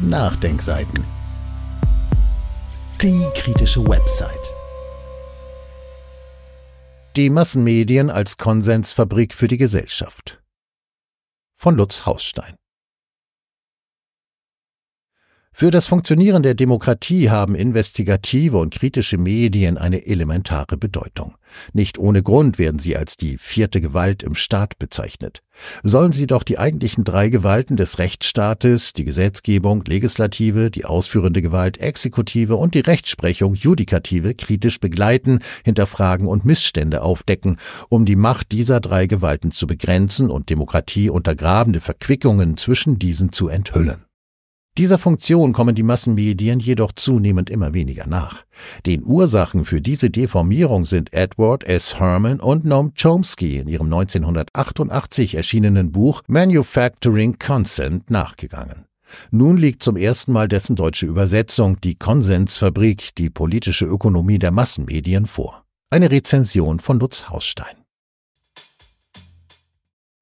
Nachdenkseiten. Die kritische Website. Die Massenmedien als Konsensfabrik für die Gesellschaft. Von Lutz Hausstein. Für das Funktionieren der Demokratie haben investigative und kritische Medien eine elementare Bedeutung. Nicht ohne Grund werden sie als die vierte Gewalt im Staat bezeichnet. Sollen sie doch die eigentlichen drei Gewalten des Rechtsstaates, die Gesetzgebung, Legislative, die ausführende Gewalt, Exekutive und die Rechtsprechung, Judikative, kritisch begleiten, hinterfragen und Missstände aufdecken, um die Macht dieser drei Gewalten zu begrenzen und Demokratie untergrabende Verquickungen zwischen diesen zu enthüllen. Dieser Funktion kommen die Massenmedien jedoch zunehmend immer weniger nach. Den Ursachen für diese Deformierung sind Edward S. Herman und Noam Chomsky in ihrem 1988 erschienenen Buch Manufacturing Consent nachgegangen. Nun liegt zum ersten Mal dessen deutsche Übersetzung Die Konsensfabrik, die politische Ökonomie der Massenmedien vor. Eine Rezension von Lutz Hausstein.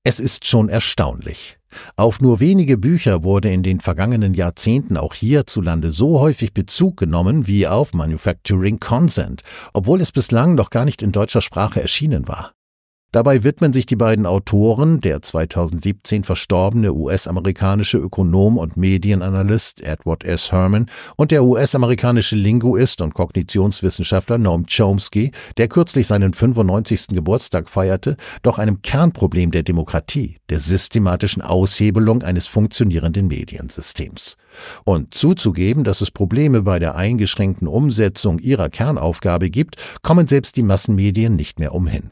Es ist schon erstaunlich, auf nur wenige Bücher wurde in den vergangenen Jahrzehnten auch hierzulande so häufig Bezug genommen wie auf Manufacturing Consent, obwohl es bislang noch gar nicht in deutscher Sprache erschienen war. Dabei widmen sich die beiden Autoren, der 2017 verstorbene US-amerikanische Ökonom und Medienanalyst Edward S. Herman und der US-amerikanische Linguist und Kognitionswissenschaftler Noam Chomsky, der kürzlich seinen 95. Geburtstag feierte, doch einem Kernproblem der Demokratie, der systematischen Aushebelung eines funktionierenden Mediensystems. Und zuzugeben, dass es Probleme bei der eingeschränkten Umsetzung ihrer Kernaufgabe gibt, kommen selbst die Massenmedien nicht mehr umhin.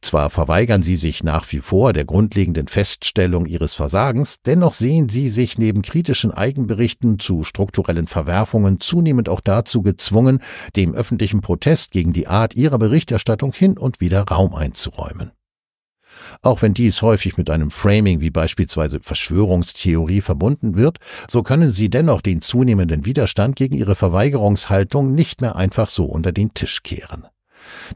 Zwar verweigern sie sich nach wie vor der grundlegenden Feststellung ihres Versagens, dennoch sehen sie sich neben kritischen Eigenberichten zu strukturellen Verwerfungen zunehmend auch dazu gezwungen, dem öffentlichen Protest gegen die Art ihrer Berichterstattung hin und wieder Raum einzuräumen. Auch wenn dies häufig mit einem Framing wie beispielsweise Verschwörungstheorie verbunden wird, so können sie dennoch den zunehmenden Widerstand gegen ihre Verweigerungshaltung nicht mehr einfach so unter den Tisch kehren.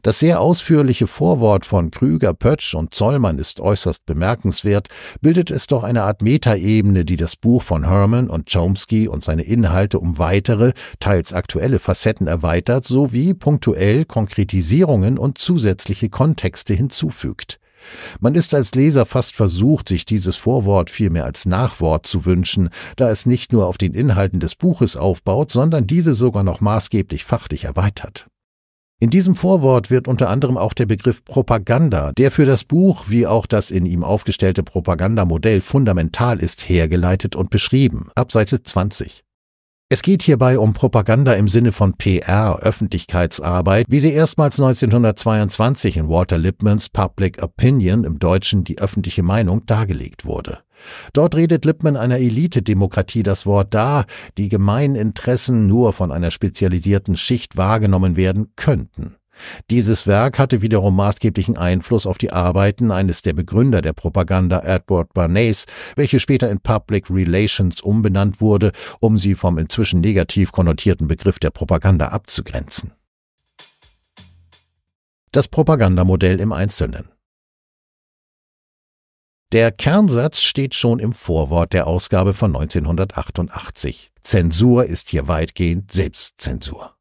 Das sehr ausführliche Vorwort von Krüger, Pötsch und Zollmann ist äußerst bemerkenswert, bildet es doch eine Art Metaebene, die das Buch von Herman und Chomsky und seine Inhalte um weitere, teils aktuelle Facetten erweitert, sowie punktuell Konkretisierungen und zusätzliche Kontexte hinzufügt. Man ist als Leser fast versucht, sich dieses Vorwort vielmehr als Nachwort zu wünschen, da es nicht nur auf den Inhalten des Buches aufbaut, sondern diese sogar noch maßgeblich fachlich erweitert. In diesem Vorwort wird unter anderem auch der Begriff Propaganda, der für das Buch wie auch das in ihm aufgestellte Propagandamodell fundamental ist, hergeleitet und beschrieben, ab Seite 20. Es geht hierbei um Propaganda im Sinne von PR, Öffentlichkeitsarbeit, wie sie erstmals 1922 in Walter Lippmanns Public Opinion im Deutschen die öffentliche Meinung dargelegt wurde. Dort redet Lippmann einer Elitedemokratie das Wort da, die Gemeininteressen nur von einer spezialisierten Schicht wahrgenommen werden könnten. Dieses Werk hatte wiederum maßgeblichen Einfluss auf die Arbeiten eines der Begründer der Propaganda Edward Bernays, welche später in Public Relations umbenannt wurde, um sie vom inzwischen negativ konnotierten Begriff der Propaganda abzugrenzen. Das Propagandamodell im Einzelnen der Kernsatz steht schon im Vorwort der Ausgabe von 1988. Zensur ist hier weitgehend Selbstzensur.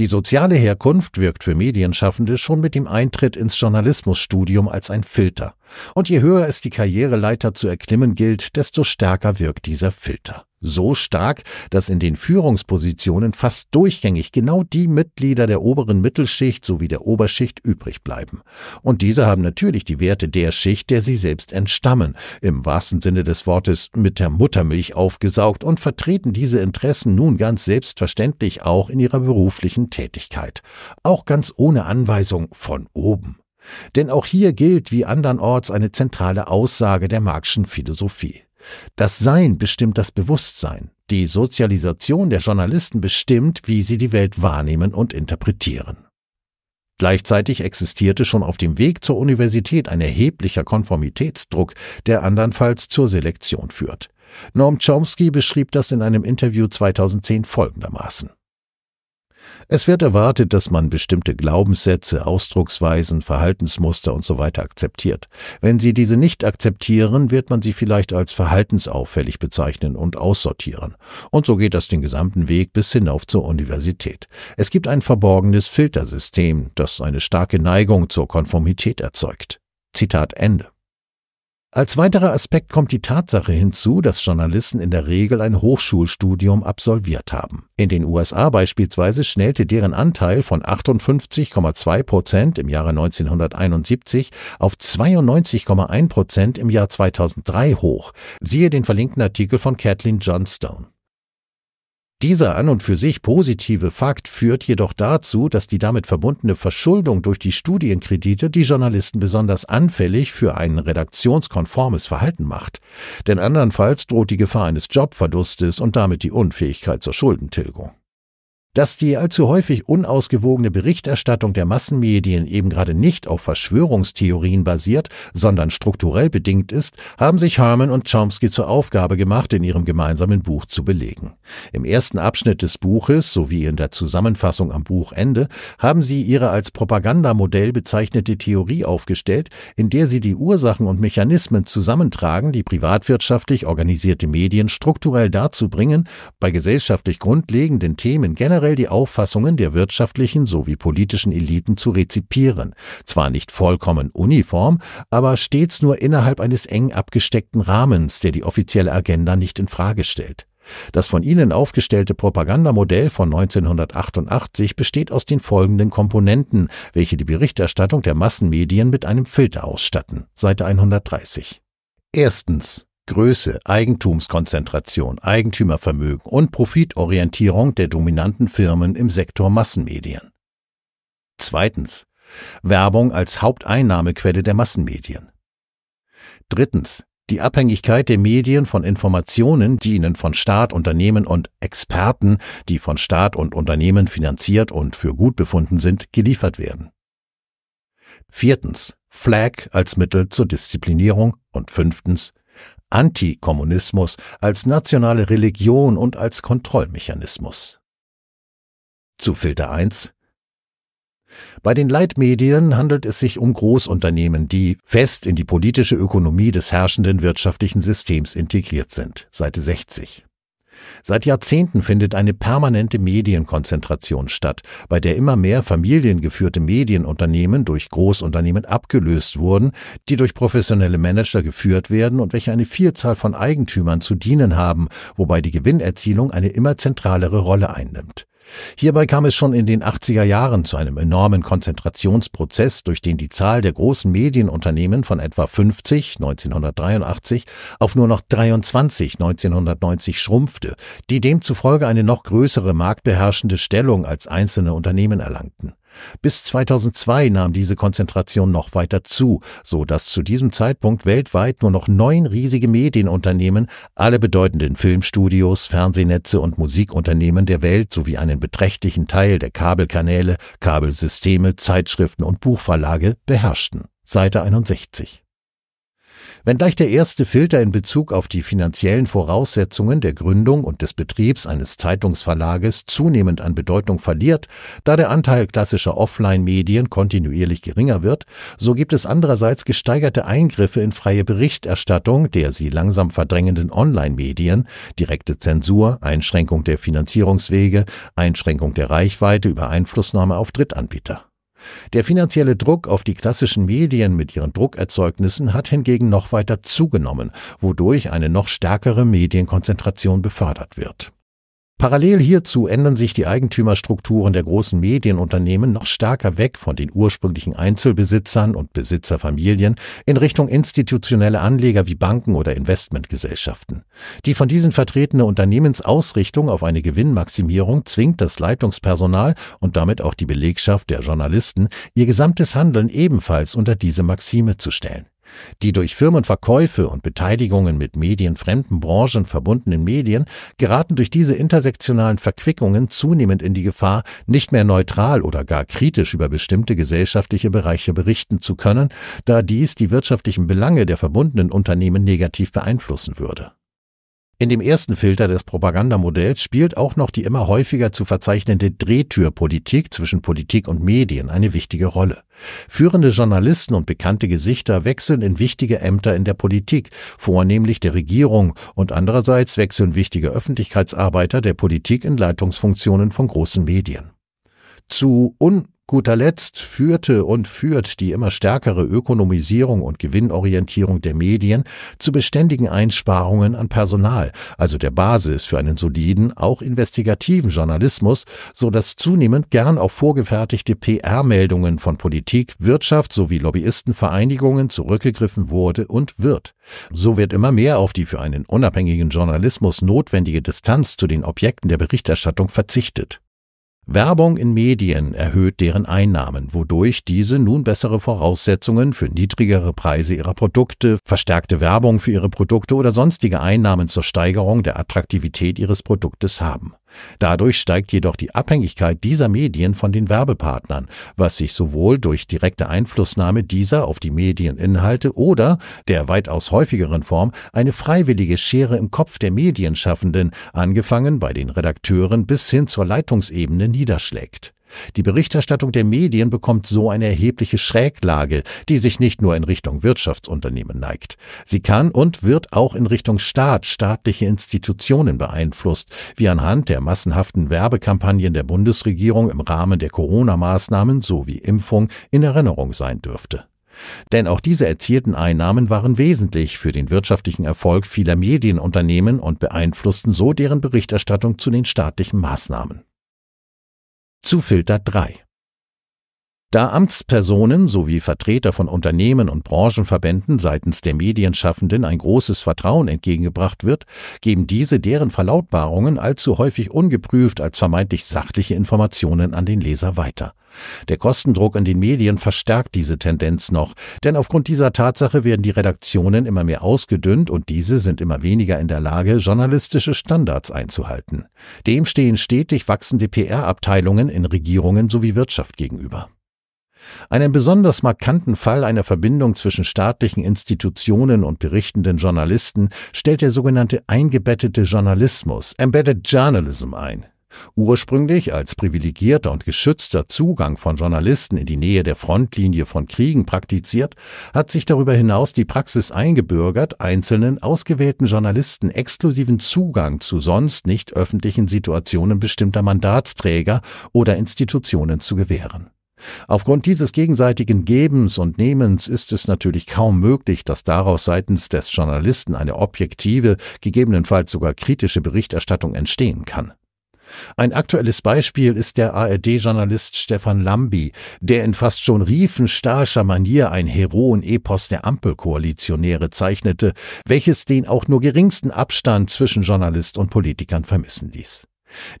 Die soziale Herkunft wirkt für Medienschaffende schon mit dem Eintritt ins Journalismusstudium als ein Filter. Und je höher es die Karriereleiter zu erklimmen gilt, desto stärker wirkt dieser Filter. So stark, dass in den Führungspositionen fast durchgängig genau die Mitglieder der oberen Mittelschicht sowie der Oberschicht übrig bleiben. Und diese haben natürlich die Werte der Schicht, der sie selbst entstammen, im wahrsten Sinne des Wortes mit der Muttermilch aufgesaugt und vertreten diese Interessen nun ganz selbstverständlich auch in ihrer beruflichen Tätigkeit. Auch ganz ohne Anweisung von oben. Denn auch hier gilt wie andernorts eine zentrale Aussage der Marxischen Philosophie. Das Sein bestimmt das Bewusstsein. Die Sozialisation der Journalisten bestimmt, wie sie die Welt wahrnehmen und interpretieren. Gleichzeitig existierte schon auf dem Weg zur Universität ein erheblicher Konformitätsdruck, der andernfalls zur Selektion führt. Norm Chomsky beschrieb das in einem Interview 2010 folgendermaßen. Es wird erwartet, dass man bestimmte Glaubenssätze, Ausdrucksweisen, Verhaltensmuster usw. So akzeptiert. Wenn sie diese nicht akzeptieren, wird man sie vielleicht als verhaltensauffällig bezeichnen und aussortieren. Und so geht das den gesamten Weg bis hinauf zur Universität. Es gibt ein verborgenes Filtersystem, das eine starke Neigung zur Konformität erzeugt. Zitat Ende. Als weiterer Aspekt kommt die Tatsache hinzu, dass Journalisten in der Regel ein Hochschulstudium absolviert haben. In den USA beispielsweise schnellte deren Anteil von 58,2 Prozent im Jahre 1971 auf 92,1 Prozent im Jahr 2003 hoch. Siehe den verlinkten Artikel von Kathleen Johnstone. Dieser an und für sich positive Fakt führt jedoch dazu, dass die damit verbundene Verschuldung durch die Studienkredite die Journalisten besonders anfällig für ein redaktionskonformes Verhalten macht. Denn andernfalls droht die Gefahr eines Jobverlustes und damit die Unfähigkeit zur Schuldentilgung. Dass die allzu häufig unausgewogene Berichterstattung der Massenmedien eben gerade nicht auf Verschwörungstheorien basiert, sondern strukturell bedingt ist, haben sich Herman und Chomsky zur Aufgabe gemacht, in ihrem gemeinsamen Buch zu belegen. Im ersten Abschnitt des Buches sowie in der Zusammenfassung am Buchende haben sie ihre als Propagandamodell bezeichnete Theorie aufgestellt, in der sie die Ursachen und Mechanismen zusammentragen, die privatwirtschaftlich organisierte Medien strukturell dazu bringen, bei gesellschaftlich grundlegenden Themen generell generell die Auffassungen der wirtschaftlichen sowie politischen Eliten zu rezipieren, zwar nicht vollkommen uniform, aber stets nur innerhalb eines eng abgesteckten Rahmens, der die offizielle Agenda nicht in Frage stellt. Das von Ihnen aufgestellte Propagandamodell von 1988 besteht aus den folgenden Komponenten, welche die Berichterstattung der Massenmedien mit einem Filter ausstatten. Seite 130. Erstens. Größe, Eigentumskonzentration, Eigentümervermögen und Profitorientierung der dominanten Firmen im Sektor Massenmedien. Zweitens. Werbung als Haupteinnahmequelle der Massenmedien. Drittens. Die Abhängigkeit der Medien von Informationen, die ihnen von Staat, Unternehmen und Experten, die von Staat und Unternehmen finanziert und für gut befunden sind, geliefert werden. Viertens. Flag als Mittel zur Disziplinierung und fünftens Antikommunismus als nationale Religion und als Kontrollmechanismus. Zu Filter 1 bei den Leitmedien handelt es sich um Großunternehmen, die fest in die politische Ökonomie des herrschenden wirtschaftlichen Systems integriert sind. Seite 60. Seit Jahrzehnten findet eine permanente Medienkonzentration statt, bei der immer mehr familiengeführte Medienunternehmen durch Großunternehmen abgelöst wurden, die durch professionelle Manager geführt werden und welche eine Vielzahl von Eigentümern zu dienen haben, wobei die Gewinnerzielung eine immer zentralere Rolle einnimmt. Hierbei kam es schon in den 80er Jahren zu einem enormen Konzentrationsprozess, durch den die Zahl der großen Medienunternehmen von etwa 50 1983 auf nur noch 23 1990 schrumpfte, die demzufolge eine noch größere marktbeherrschende Stellung als einzelne Unternehmen erlangten. Bis 2002 nahm diese Konzentration noch weiter zu, so dass zu diesem Zeitpunkt weltweit nur noch neun riesige Medienunternehmen alle bedeutenden Filmstudios, Fernsehnetze und Musikunternehmen der Welt sowie einen beträchtlichen Teil der Kabelkanäle, Kabelsysteme, Zeitschriften und Buchverlage beherrschten. Seite 61 wenn gleich der erste Filter in Bezug auf die finanziellen Voraussetzungen der Gründung und des Betriebs eines Zeitungsverlages zunehmend an Bedeutung verliert, da der Anteil klassischer Offline-Medien kontinuierlich geringer wird, so gibt es andererseits gesteigerte Eingriffe in freie Berichterstattung der sie langsam verdrängenden Online-Medien, direkte Zensur, Einschränkung der Finanzierungswege, Einschränkung der Reichweite über Einflussnahme auf Drittanbieter. Der finanzielle Druck auf die klassischen Medien mit ihren Druckerzeugnissen hat hingegen noch weiter zugenommen, wodurch eine noch stärkere Medienkonzentration befördert wird. Parallel hierzu ändern sich die Eigentümerstrukturen der großen Medienunternehmen noch stärker weg von den ursprünglichen Einzelbesitzern und Besitzerfamilien in Richtung institutionelle Anleger wie Banken oder Investmentgesellschaften. Die von diesen vertretene Unternehmensausrichtung auf eine Gewinnmaximierung zwingt das Leitungspersonal und damit auch die Belegschaft der Journalisten, ihr gesamtes Handeln ebenfalls unter diese Maxime zu stellen. Die durch Firmenverkäufe und Beteiligungen mit medienfremden Branchen verbundenen Medien geraten durch diese intersektionalen Verquickungen zunehmend in die Gefahr, nicht mehr neutral oder gar kritisch über bestimmte gesellschaftliche Bereiche berichten zu können, da dies die wirtschaftlichen Belange der verbundenen Unternehmen negativ beeinflussen würde. In dem ersten Filter des Propagandamodells spielt auch noch die immer häufiger zu verzeichnende Drehtürpolitik zwischen Politik und Medien eine wichtige Rolle. Führende Journalisten und bekannte Gesichter wechseln in wichtige Ämter in der Politik, vornehmlich der Regierung, und andererseits wechseln wichtige Öffentlichkeitsarbeiter der Politik in Leitungsfunktionen von großen Medien. Zu un guter Letzt führte und führt die immer stärkere Ökonomisierung und Gewinnorientierung der Medien zu beständigen Einsparungen an Personal, also der Basis für einen soliden, auch investigativen Journalismus, so dass zunehmend gern auf vorgefertigte PR-Meldungen von Politik, Wirtschaft sowie Lobbyistenvereinigungen zurückgegriffen wurde und wird. So wird immer mehr auf die für einen unabhängigen Journalismus notwendige Distanz zu den Objekten der Berichterstattung verzichtet. Werbung in Medien erhöht deren Einnahmen, wodurch diese nun bessere Voraussetzungen für niedrigere Preise ihrer Produkte, verstärkte Werbung für ihre Produkte oder sonstige Einnahmen zur Steigerung der Attraktivität ihres Produktes haben. Dadurch steigt jedoch die Abhängigkeit dieser Medien von den Werbepartnern, was sich sowohl durch direkte Einflussnahme dieser auf die Medieninhalte oder der weitaus häufigeren Form eine freiwillige Schere im Kopf der Medienschaffenden, angefangen bei den Redakteuren bis hin zur Leitungsebene niederschlägt. Die Berichterstattung der Medien bekommt so eine erhebliche Schräglage, die sich nicht nur in Richtung Wirtschaftsunternehmen neigt. Sie kann und wird auch in Richtung Staat, staatliche Institutionen beeinflusst, wie anhand der massenhaften Werbekampagnen der Bundesregierung im Rahmen der Corona-Maßnahmen sowie Impfung in Erinnerung sein dürfte. Denn auch diese erzielten Einnahmen waren wesentlich für den wirtschaftlichen Erfolg vieler Medienunternehmen und beeinflussten so deren Berichterstattung zu den staatlichen Maßnahmen zu Filter 3. Da Amtspersonen sowie Vertreter von Unternehmen und Branchenverbänden seitens der Medienschaffenden ein großes Vertrauen entgegengebracht wird, geben diese deren Verlautbarungen allzu häufig ungeprüft als vermeintlich sachliche Informationen an den Leser weiter. Der Kostendruck in den Medien verstärkt diese Tendenz noch, denn aufgrund dieser Tatsache werden die Redaktionen immer mehr ausgedünnt und diese sind immer weniger in der Lage, journalistische Standards einzuhalten. Dem stehen stetig wachsende PR-Abteilungen in Regierungen sowie Wirtschaft gegenüber. Einen besonders markanten Fall einer Verbindung zwischen staatlichen Institutionen und berichtenden Journalisten stellt der sogenannte eingebettete Journalismus, Embedded Journalism, ein. Ursprünglich als privilegierter und geschützter Zugang von Journalisten in die Nähe der Frontlinie von Kriegen praktiziert, hat sich darüber hinaus die Praxis eingebürgert, einzelnen ausgewählten Journalisten exklusiven Zugang zu sonst nicht öffentlichen Situationen bestimmter Mandatsträger oder Institutionen zu gewähren Aufgrund dieses gegenseitigen Gebens und Nehmens ist es natürlich kaum möglich, dass daraus seitens des Journalisten eine objektive, gegebenenfalls sogar kritische Berichterstattung entstehen kann. Ein aktuelles Beispiel ist der ARD-Journalist Stefan Lambi, der in fast schon riefenstarscher Manier ein Heroen-Epos der Ampelkoalitionäre zeichnete, welches den auch nur geringsten Abstand zwischen Journalist und Politikern vermissen ließ.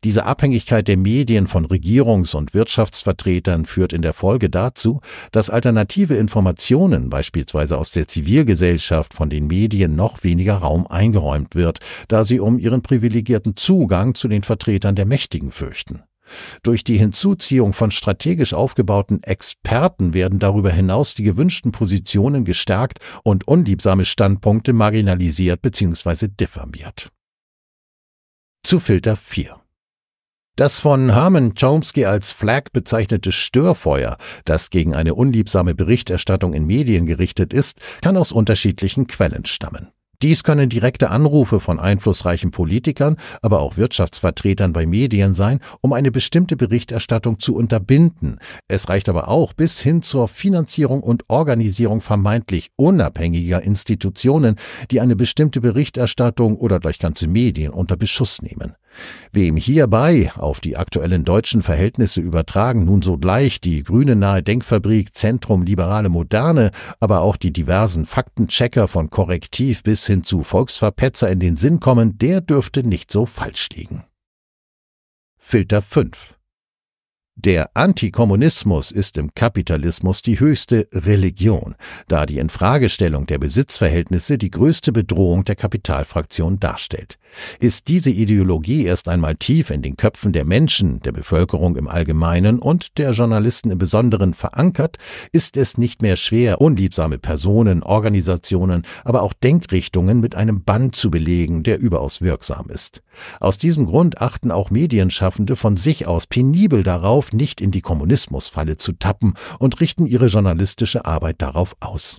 Diese Abhängigkeit der Medien von Regierungs- und Wirtschaftsvertretern führt in der Folge dazu, dass alternative Informationen beispielsweise aus der Zivilgesellschaft von den Medien noch weniger Raum eingeräumt wird, da sie um ihren privilegierten Zugang zu den Vertretern der Mächtigen fürchten. Durch die Hinzuziehung von strategisch aufgebauten Experten werden darüber hinaus die gewünschten Positionen gestärkt und unliebsame Standpunkte marginalisiert bzw. diffamiert. Zu Filter 4 das von Herman Chomsky als Flag bezeichnete Störfeuer, das gegen eine unliebsame Berichterstattung in Medien gerichtet ist, kann aus unterschiedlichen Quellen stammen. Dies können direkte Anrufe von einflussreichen Politikern, aber auch Wirtschaftsvertretern bei Medien sein, um eine bestimmte Berichterstattung zu unterbinden. Es reicht aber auch bis hin zur Finanzierung und Organisierung vermeintlich unabhängiger Institutionen, die eine bestimmte Berichterstattung oder gleich ganze Medien unter Beschuss nehmen. Wem hierbei auf die aktuellen deutschen Verhältnisse übertragen nun sogleich die grüne nahe Denkfabrik Zentrum Liberale Moderne, aber auch die diversen Faktenchecker von Korrektiv bis hin zu Volksverpetzer in den Sinn kommen, der dürfte nicht so falsch liegen. Filter 5 der Antikommunismus ist im Kapitalismus die höchste Religion, da die Infragestellung der Besitzverhältnisse die größte Bedrohung der Kapitalfraktion darstellt. Ist diese Ideologie erst einmal tief in den Köpfen der Menschen, der Bevölkerung im Allgemeinen und der Journalisten im Besonderen verankert, ist es nicht mehr schwer, unliebsame Personen, Organisationen, aber auch Denkrichtungen mit einem Bann zu belegen, der überaus wirksam ist. Aus diesem Grund achten auch Medienschaffende von sich aus penibel darauf, nicht in die Kommunismusfalle zu tappen und richten ihre journalistische Arbeit darauf aus.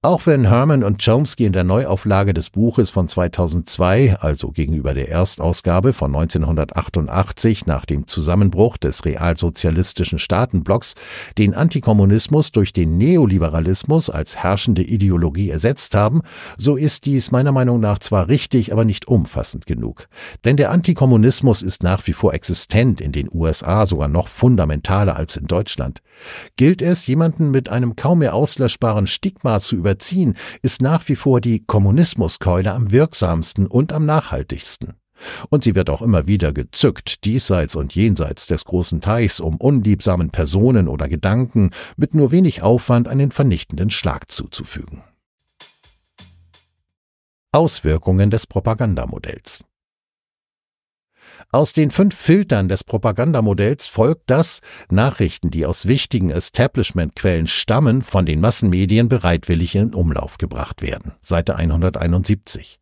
Auch wenn Herman und Chomsky in der Neuauflage des Buches von 2002, also gegenüber der Erstausgabe von 1988 nach dem Zusammenbruch des realsozialistischen Staatenblocks, den Antikommunismus durch den Neoliberalismus als herrschende Ideologie ersetzt haben, so ist dies meiner Meinung nach zwar richtig, aber nicht umfassend genug. Denn der Antikommunismus ist nach wie vor existent in den USA, sogar noch fundamentaler als in Deutschland. Gilt es, jemanden mit einem kaum mehr auslöschbaren Stigma zu überziehen, ist nach wie vor die Kommunismuskeule am wirksamsten und am nachhaltigsten. Und sie wird auch immer wieder gezückt, diesseits und jenseits des großen Teichs, um unliebsamen Personen oder Gedanken mit nur wenig Aufwand einen vernichtenden Schlag zuzufügen. Auswirkungen des Propagandamodells aus den fünf Filtern des Propagandamodells folgt, dass Nachrichten, die aus wichtigen Establishment-Quellen stammen, von den Massenmedien bereitwillig in Umlauf gebracht werden. Seite 171.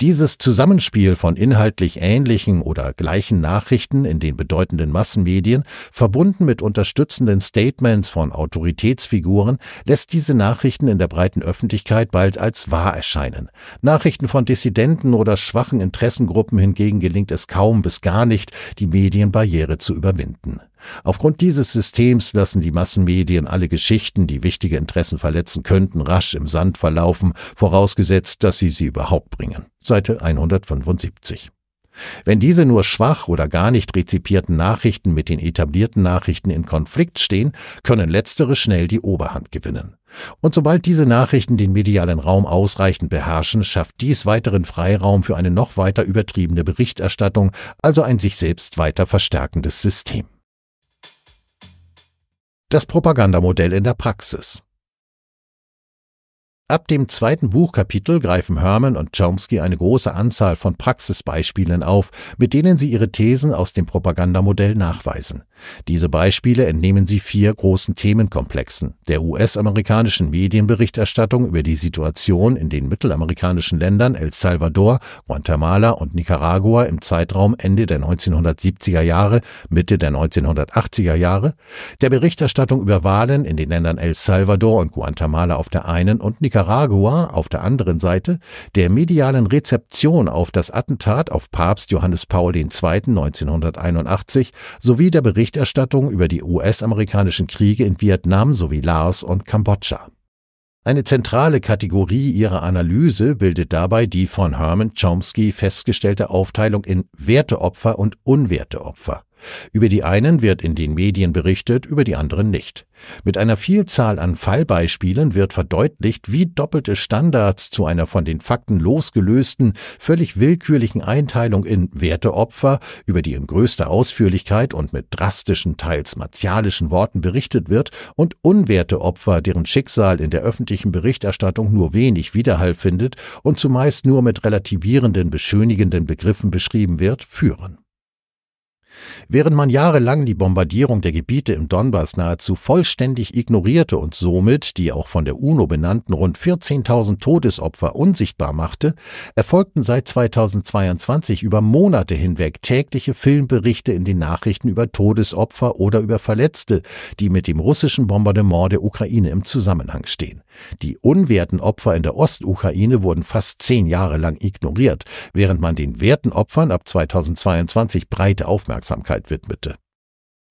Dieses Zusammenspiel von inhaltlich ähnlichen oder gleichen Nachrichten in den bedeutenden Massenmedien, verbunden mit unterstützenden Statements von Autoritätsfiguren, lässt diese Nachrichten in der breiten Öffentlichkeit bald als wahr erscheinen. Nachrichten von Dissidenten oder schwachen Interessengruppen hingegen gelingt es kaum bis gar nicht, die Medienbarriere zu überwinden. Aufgrund dieses Systems lassen die Massenmedien alle Geschichten, die wichtige Interessen verletzen könnten, rasch im Sand verlaufen, vorausgesetzt, dass sie sie überhaupt bringen. Seite 175. Wenn diese nur schwach oder gar nicht rezipierten Nachrichten mit den etablierten Nachrichten in Konflikt stehen, können letztere schnell die Oberhand gewinnen. Und sobald diese Nachrichten den medialen Raum ausreichend beherrschen, schafft dies weiteren Freiraum für eine noch weiter übertriebene Berichterstattung, also ein sich selbst weiter verstärkendes System. Das Propagandamodell in der Praxis Ab dem zweiten Buchkapitel greifen Herman und Chomsky eine große Anzahl von Praxisbeispielen auf, mit denen sie ihre Thesen aus dem Propagandamodell nachweisen. Diese Beispiele entnehmen Sie vier großen Themenkomplexen der US-amerikanischen Medienberichterstattung über die Situation in den mittelamerikanischen Ländern El Salvador, Guatemala und Nicaragua im Zeitraum Ende der 1970er Jahre, Mitte der 1980er Jahre, der Berichterstattung über Wahlen in den Ländern El Salvador und Guatemala auf der einen und Nicaragua auf der anderen Seite, der medialen Rezeption auf das Attentat auf Papst Johannes Paul II. 1981 sowie der Berichterstattung Berichterstattung über die US-amerikanischen Kriege in Vietnam sowie Laos und Kambodscha. Eine zentrale Kategorie ihrer Analyse bildet dabei die von Herman Chomsky festgestellte Aufteilung in Werteopfer und Unwerteopfer. Über die einen wird in den Medien berichtet, über die anderen nicht. Mit einer Vielzahl an Fallbeispielen wird verdeutlicht, wie doppelte Standards zu einer von den Fakten losgelösten, völlig willkürlichen Einteilung in Werteopfer, über die in größter Ausführlichkeit und mit drastischen, teils martialischen Worten berichtet wird, und Unwerteopfer, deren Schicksal in der öffentlichen Berichterstattung nur wenig Widerhall findet und zumeist nur mit relativierenden, beschönigenden Begriffen beschrieben wird, führen. Während man jahrelang die Bombardierung der Gebiete im Donbass nahezu vollständig ignorierte und somit die auch von der UNO benannten rund 14.000 Todesopfer unsichtbar machte, erfolgten seit 2022 über Monate hinweg tägliche Filmberichte in den Nachrichten über Todesopfer oder über Verletzte, die mit dem russischen Bombardement der Ukraine im Zusammenhang stehen. Die unwerten Opfer in der Ostukraine wurden fast zehn Jahre lang ignoriert, während man den werten Opfern ab 2022 breite Aufmerksamkeit Aufmerksamkeit widmete.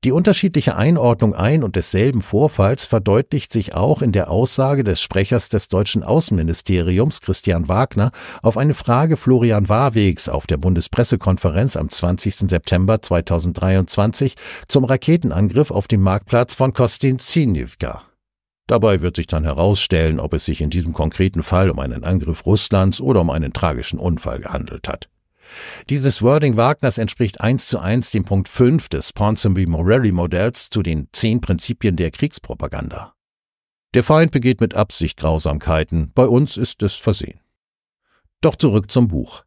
Die unterschiedliche Einordnung ein und desselben Vorfalls verdeutlicht sich auch in der Aussage des Sprechers des deutschen Außenministeriums Christian Wagner auf eine Frage Florian Warwegs auf der Bundespressekonferenz am 20. September 2023 zum Raketenangriff auf dem Marktplatz von Kostin Zinivka. Dabei wird sich dann herausstellen, ob es sich in diesem konkreten Fall um einen Angriff Russlands oder um einen tragischen Unfall gehandelt hat. Dieses Wording Wagners entspricht eins zu eins dem Punkt 5 des Ponsonby-Morelli-Modells zu den zehn Prinzipien der Kriegspropaganda. Der Feind begeht mit Absicht Grausamkeiten, bei uns ist es Versehen. Doch zurück zum Buch.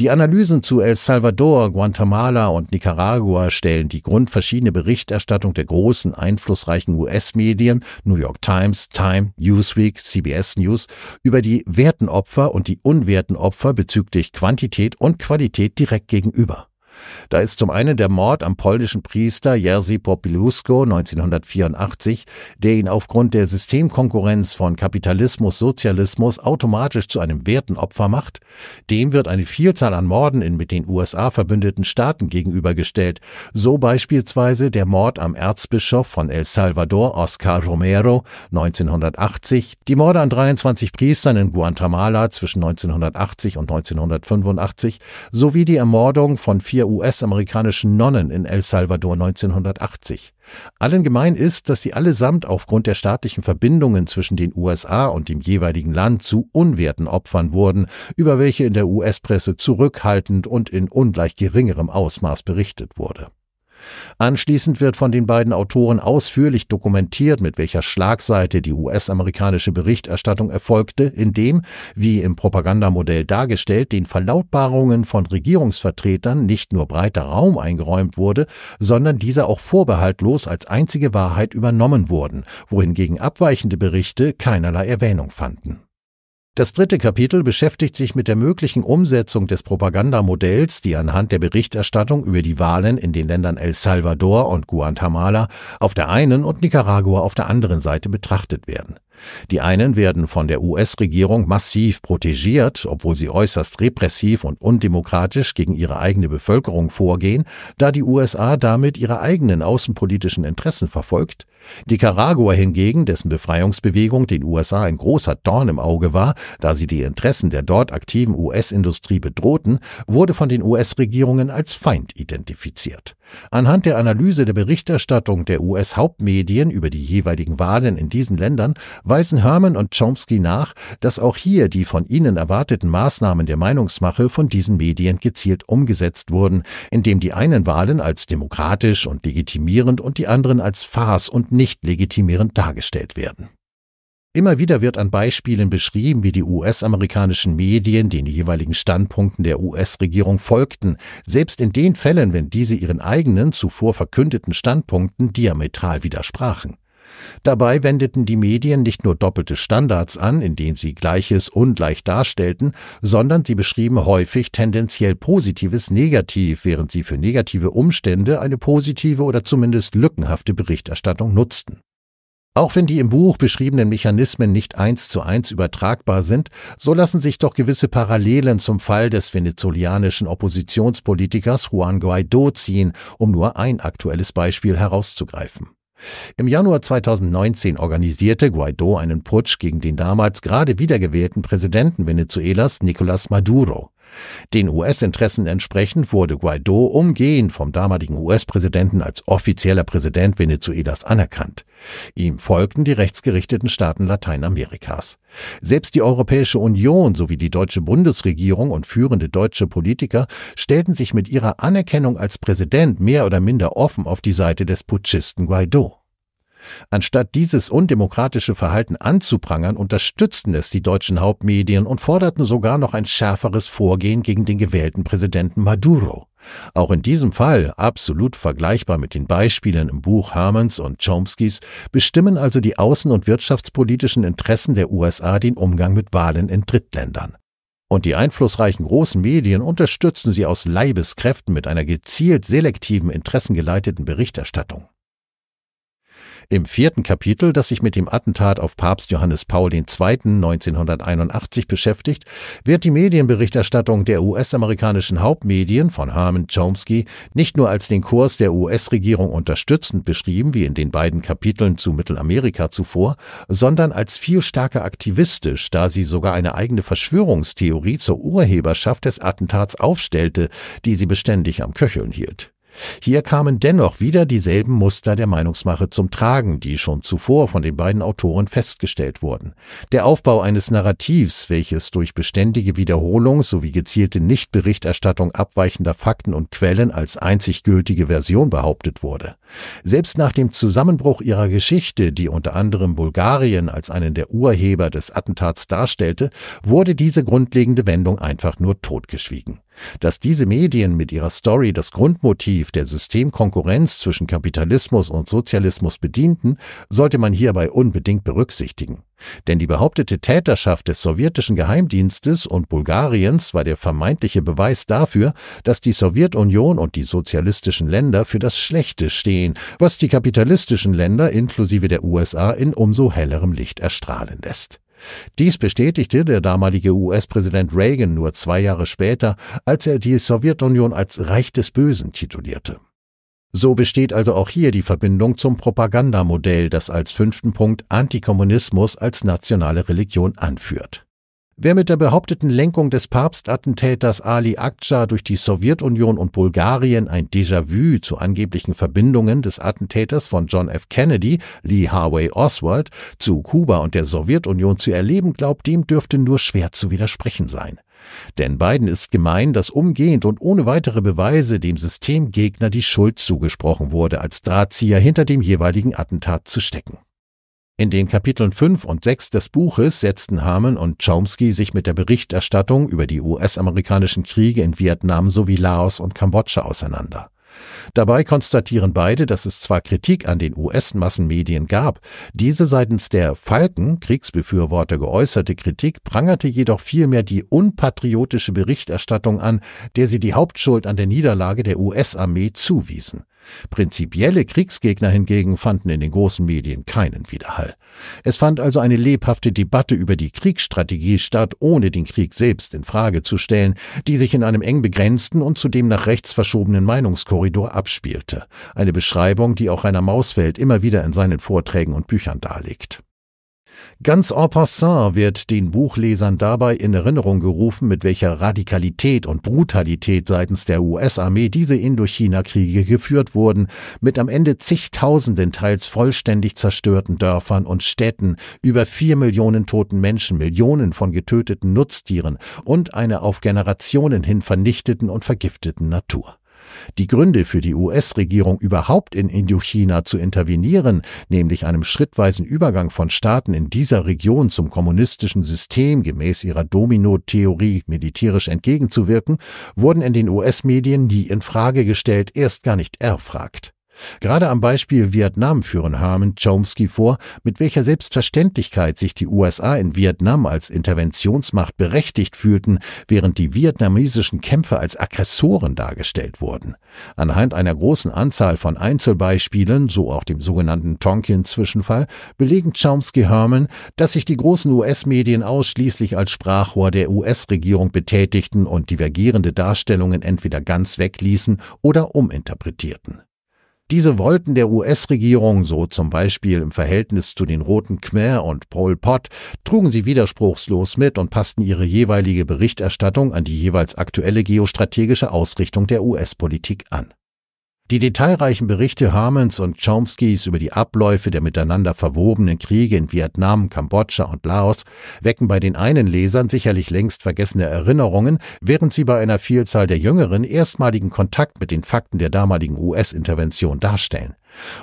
Die Analysen zu El Salvador, Guatemala und Nicaragua stellen die grundverschiedene Berichterstattung der großen, einflussreichen US-Medien New York Times, Time, Newsweek, CBS News über die werten Opfer und die unwerten Opfer bezüglich Quantität und Qualität direkt gegenüber. Da ist zum einen der Mord am polnischen Priester Jerzy Popilusko 1984, der ihn aufgrund der Systemkonkurrenz von Kapitalismus, Sozialismus automatisch zu einem Wertenopfer macht. Dem wird eine Vielzahl an Morden in mit den USA verbündeten Staaten gegenübergestellt, so beispielsweise der Mord am Erzbischof von El Salvador Oscar Romero 1980, die Morde an 23 Priestern in Guatemala zwischen 1980 und 1985 sowie die Ermordung von vier der US-amerikanischen Nonnen in El Salvador 1980. Allen gemein ist, dass sie allesamt aufgrund der staatlichen Verbindungen zwischen den USA und dem jeweiligen Land zu unwerten Opfern wurden, über welche in der US-Presse zurückhaltend und in ungleich geringerem Ausmaß berichtet wurde. Anschließend wird von den beiden Autoren ausführlich dokumentiert, mit welcher Schlagseite die US-amerikanische Berichterstattung erfolgte, indem, wie im Propagandamodell dargestellt, den Verlautbarungen von Regierungsvertretern nicht nur breiter Raum eingeräumt wurde, sondern diese auch vorbehaltlos als einzige Wahrheit übernommen wurden, wohingegen abweichende Berichte keinerlei Erwähnung fanden. Das dritte Kapitel beschäftigt sich mit der möglichen Umsetzung des Propagandamodells, die anhand der Berichterstattung über die Wahlen in den Ländern El Salvador und Guatemala auf der einen und Nicaragua auf der anderen Seite betrachtet werden die einen werden von der US-Regierung massiv protegiert, obwohl sie äußerst repressiv und undemokratisch gegen ihre eigene Bevölkerung vorgehen, da die USA damit ihre eigenen außenpolitischen Interessen verfolgt. Nicaragua hingegen, dessen Befreiungsbewegung den USA ein großer Dorn im Auge war, da sie die Interessen der dort aktiven US-Industrie bedrohten, wurde von den US-Regierungen als Feind identifiziert. Anhand der Analyse der Berichterstattung der US-Hauptmedien über die jeweiligen Wahlen in diesen Ländern weisen Herman und Chomsky nach, dass auch hier die von ihnen erwarteten Maßnahmen der Meinungsmache von diesen Medien gezielt umgesetzt wurden, indem die einen Wahlen als demokratisch und legitimierend und die anderen als Farce und nicht legitimierend dargestellt werden. Immer wieder wird an Beispielen beschrieben, wie die US-amerikanischen Medien den jeweiligen Standpunkten der US-Regierung folgten, selbst in den Fällen, wenn diese ihren eigenen zuvor verkündeten Standpunkten diametral widersprachen. Dabei wendeten die Medien nicht nur doppelte Standards an, indem sie Gleiches ungleich darstellten, sondern sie beschrieben häufig tendenziell Positives negativ, während sie für negative Umstände eine positive oder zumindest lückenhafte Berichterstattung nutzten. Auch wenn die im Buch beschriebenen Mechanismen nicht eins zu eins übertragbar sind, so lassen sich doch gewisse Parallelen zum Fall des venezolanischen Oppositionspolitikers Juan Guaido ziehen, um nur ein aktuelles Beispiel herauszugreifen. Im Januar 2019 organisierte Guaido einen Putsch gegen den damals gerade wiedergewählten Präsidenten Venezuelas Nicolás Maduro. Den US-Interessen entsprechend wurde Guaido umgehend vom damaligen US-Präsidenten als offizieller Präsident Venezuelas anerkannt. Ihm folgten die rechtsgerichteten Staaten Lateinamerikas. Selbst die Europäische Union sowie die deutsche Bundesregierung und führende deutsche Politiker stellten sich mit ihrer Anerkennung als Präsident mehr oder minder offen auf die Seite des Putschisten Guaido. Anstatt dieses undemokratische Verhalten anzuprangern, unterstützten es die deutschen Hauptmedien und forderten sogar noch ein schärferes Vorgehen gegen den gewählten Präsidenten Maduro. Auch in diesem Fall, absolut vergleichbar mit den Beispielen im Buch Hermans und Chomskys, bestimmen also die außen- und wirtschaftspolitischen Interessen der USA den Umgang mit Wahlen in Drittländern. Und die einflussreichen großen Medien unterstützen sie aus Leibeskräften mit einer gezielt selektiven, interessengeleiteten Berichterstattung. Im vierten Kapitel, das sich mit dem Attentat auf Papst Johannes Paul II. 1981 beschäftigt, wird die Medienberichterstattung der US-amerikanischen Hauptmedien von Harmon Chomsky nicht nur als den Kurs der US-Regierung unterstützend beschrieben, wie in den beiden Kapiteln zu Mittelamerika zuvor, sondern als viel stärker aktivistisch, da sie sogar eine eigene Verschwörungstheorie zur Urheberschaft des Attentats aufstellte, die sie beständig am Köcheln hielt. Hier kamen dennoch wieder dieselben Muster der Meinungsmache zum Tragen, die schon zuvor von den beiden Autoren festgestellt wurden. Der Aufbau eines Narrativs, welches durch beständige Wiederholung sowie gezielte Nichtberichterstattung abweichender Fakten und Quellen als einzig gültige Version behauptet wurde. Selbst nach dem Zusammenbruch ihrer Geschichte, die unter anderem Bulgarien als einen der Urheber des Attentats darstellte, wurde diese grundlegende Wendung einfach nur totgeschwiegen. Dass diese Medien mit ihrer Story das Grundmotiv der Systemkonkurrenz zwischen Kapitalismus und Sozialismus bedienten, sollte man hierbei unbedingt berücksichtigen. Denn die behauptete Täterschaft des sowjetischen Geheimdienstes und Bulgariens war der vermeintliche Beweis dafür, dass die Sowjetunion und die sozialistischen Länder für das Schlechte stehen, was die kapitalistischen Länder inklusive der USA in umso hellerem Licht erstrahlen lässt. Dies bestätigte der damalige US-Präsident Reagan nur zwei Jahre später, als er die Sowjetunion als Reich des Bösen titulierte. So besteht also auch hier die Verbindung zum Propagandamodell, das als fünften Punkt Antikommunismus als nationale Religion anführt. Wer mit der behaupteten Lenkung des Papstattentäters Ali Akca durch die Sowjetunion und Bulgarien ein Déjà-vu zu angeblichen Verbindungen des Attentäters von John F. Kennedy, Lee Harvey Oswald, zu Kuba und der Sowjetunion zu erleben glaubt, dem dürfte nur schwer zu widersprechen sein. Denn beiden ist gemein, dass umgehend und ohne weitere Beweise dem Systemgegner die Schuld zugesprochen wurde, als Drahtzieher hinter dem jeweiligen Attentat zu stecken. In den Kapiteln 5 und 6 des Buches setzten Hamann und Chomsky sich mit der Berichterstattung über die US-amerikanischen Kriege in Vietnam sowie Laos und Kambodscha auseinander. Dabei konstatieren beide, dass es zwar Kritik an den US-Massenmedien gab, diese seitens der Falken, Kriegsbefürworter geäußerte Kritik prangerte jedoch vielmehr die unpatriotische Berichterstattung an, der sie die Hauptschuld an der Niederlage der US-Armee zuwiesen. Prinzipielle Kriegsgegner hingegen fanden in den großen Medien keinen Widerhall. Es fand also eine lebhafte Debatte über die Kriegsstrategie statt, ohne den Krieg selbst in Frage zu stellen, die sich in einem eng begrenzten und zudem nach rechts verschobenen Meinungskorridor abspielte. Eine Beschreibung, die auch Rainer Mausfeld immer wieder in seinen Vorträgen und Büchern darlegt. Ganz en passant wird den Buchlesern dabei in Erinnerung gerufen, mit welcher Radikalität und Brutalität seitens der US-Armee diese Indochina-Kriege geführt wurden, mit am Ende zigtausenden teils vollständig zerstörten Dörfern und Städten, über vier Millionen toten Menschen, Millionen von getöteten Nutztieren und einer auf Generationen hin vernichteten und vergifteten Natur. Die Gründe für die US-Regierung überhaupt in Indochina zu intervenieren, nämlich einem schrittweisen Übergang von Staaten in dieser Region zum kommunistischen System gemäß ihrer Domino-Theorie militärisch entgegenzuwirken, wurden in den US-Medien nie in Frage gestellt, erst gar nicht erfragt. Gerade am Beispiel Vietnam führen Harmon Chomsky vor, mit welcher Selbstverständlichkeit sich die USA in Vietnam als Interventionsmacht berechtigt fühlten, während die vietnamesischen Kämpfer als Aggressoren dargestellt wurden. Anhand einer großen Anzahl von Einzelbeispielen, so auch dem sogenannten Tonkin-Zwischenfall, belegen Chomsky Harmon, dass sich die großen US-Medien ausschließlich als Sprachrohr der US-Regierung betätigten und divergierende Darstellungen entweder ganz wegließen oder uminterpretierten. Diese wollten der US-Regierung, so zum Beispiel im Verhältnis zu den Roten Khmer und Pol Pot, trugen sie widerspruchslos mit und passten ihre jeweilige Berichterstattung an die jeweils aktuelle geostrategische Ausrichtung der US-Politik an. Die detailreichen Berichte Hermans und Chomskys über die Abläufe der miteinander verwobenen Kriege in Vietnam, Kambodscha und Laos wecken bei den einen Lesern sicherlich längst vergessene Erinnerungen, während sie bei einer Vielzahl der jüngeren erstmaligen Kontakt mit den Fakten der damaligen US-Intervention darstellen.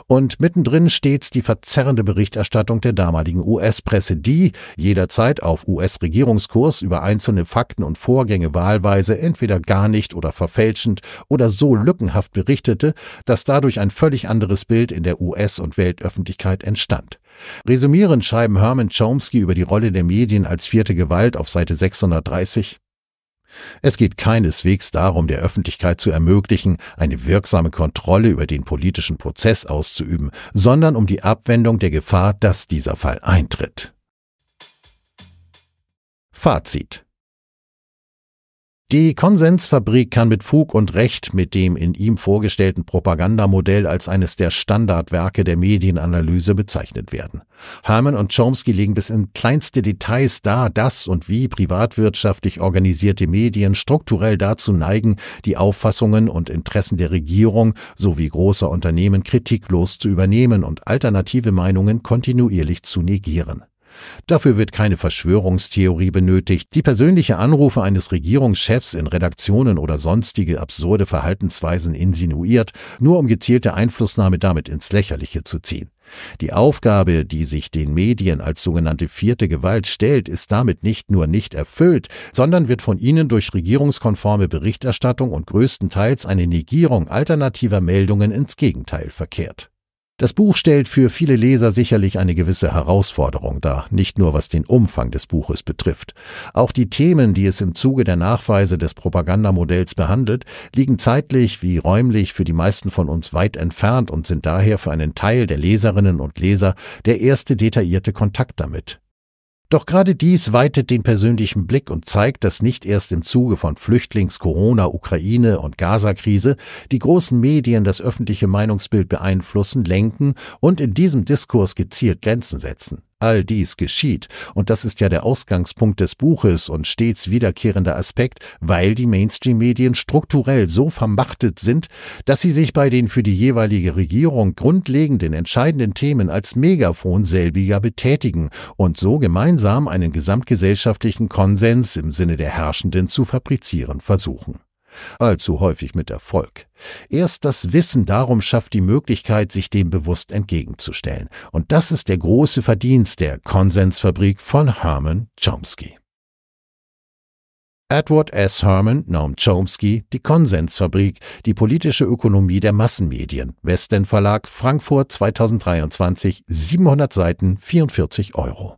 Und mittendrin steht die verzerrende Berichterstattung der damaligen US-Presse, die jederzeit auf US-Regierungskurs über einzelne Fakten und Vorgänge wahlweise entweder gar nicht oder verfälschend oder so lückenhaft berichtete, dass dadurch ein völlig anderes Bild in der US- und Weltöffentlichkeit entstand. Resümierend schreiben Herman Chomsky über die Rolle der Medien als vierte Gewalt auf Seite 630 es geht keineswegs darum, der Öffentlichkeit zu ermöglichen, eine wirksame Kontrolle über den politischen Prozess auszuüben, sondern um die Abwendung der Gefahr, dass dieser Fall eintritt. Fazit die Konsensfabrik kann mit Fug und Recht mit dem in ihm vorgestellten Propagandamodell als eines der Standardwerke der Medienanalyse bezeichnet werden. Herman und Chomsky legen bis in kleinste Details dar, dass und wie privatwirtschaftlich organisierte Medien strukturell dazu neigen, die Auffassungen und Interessen der Regierung sowie großer Unternehmen kritiklos zu übernehmen und alternative Meinungen kontinuierlich zu negieren. Dafür wird keine Verschwörungstheorie benötigt. Die persönliche Anrufe eines Regierungschefs in Redaktionen oder sonstige absurde Verhaltensweisen insinuiert, nur um gezielte Einflussnahme damit ins Lächerliche zu ziehen. Die Aufgabe, die sich den Medien als sogenannte vierte Gewalt stellt, ist damit nicht nur nicht erfüllt, sondern wird von ihnen durch regierungskonforme Berichterstattung und größtenteils eine Negierung alternativer Meldungen ins Gegenteil verkehrt. Das Buch stellt für viele Leser sicherlich eine gewisse Herausforderung dar, nicht nur was den Umfang des Buches betrifft. Auch die Themen, die es im Zuge der Nachweise des Propagandamodells behandelt, liegen zeitlich wie räumlich für die meisten von uns weit entfernt und sind daher für einen Teil der Leserinnen und Leser der erste detaillierte Kontakt damit. Doch gerade dies weitet den persönlichen Blick und zeigt, dass nicht erst im Zuge von Flüchtlings-, Corona-, Ukraine- und Gaza-Krise die großen Medien das öffentliche Meinungsbild beeinflussen, lenken und in diesem Diskurs gezielt Grenzen setzen. All dies geschieht, und das ist ja der Ausgangspunkt des Buches und stets wiederkehrender Aspekt, weil die Mainstream-Medien strukturell so vermachtet sind, dass sie sich bei den für die jeweilige Regierung grundlegenden entscheidenden Themen als Megafon selbiger betätigen und so gemeinsam einen gesamtgesellschaftlichen Konsens im Sinne der Herrschenden zu fabrizieren versuchen. Allzu häufig mit Erfolg. Erst das Wissen darum schafft die Möglichkeit, sich dem bewusst entgegenzustellen. Und das ist der große Verdienst der Konsensfabrik von Herman Chomsky. Edward S. Herman Noam Chomsky, Die Konsensfabrik, die politische Ökonomie der Massenmedien, Westen Verlag, Frankfurt 2023, 700 Seiten, 44 Euro.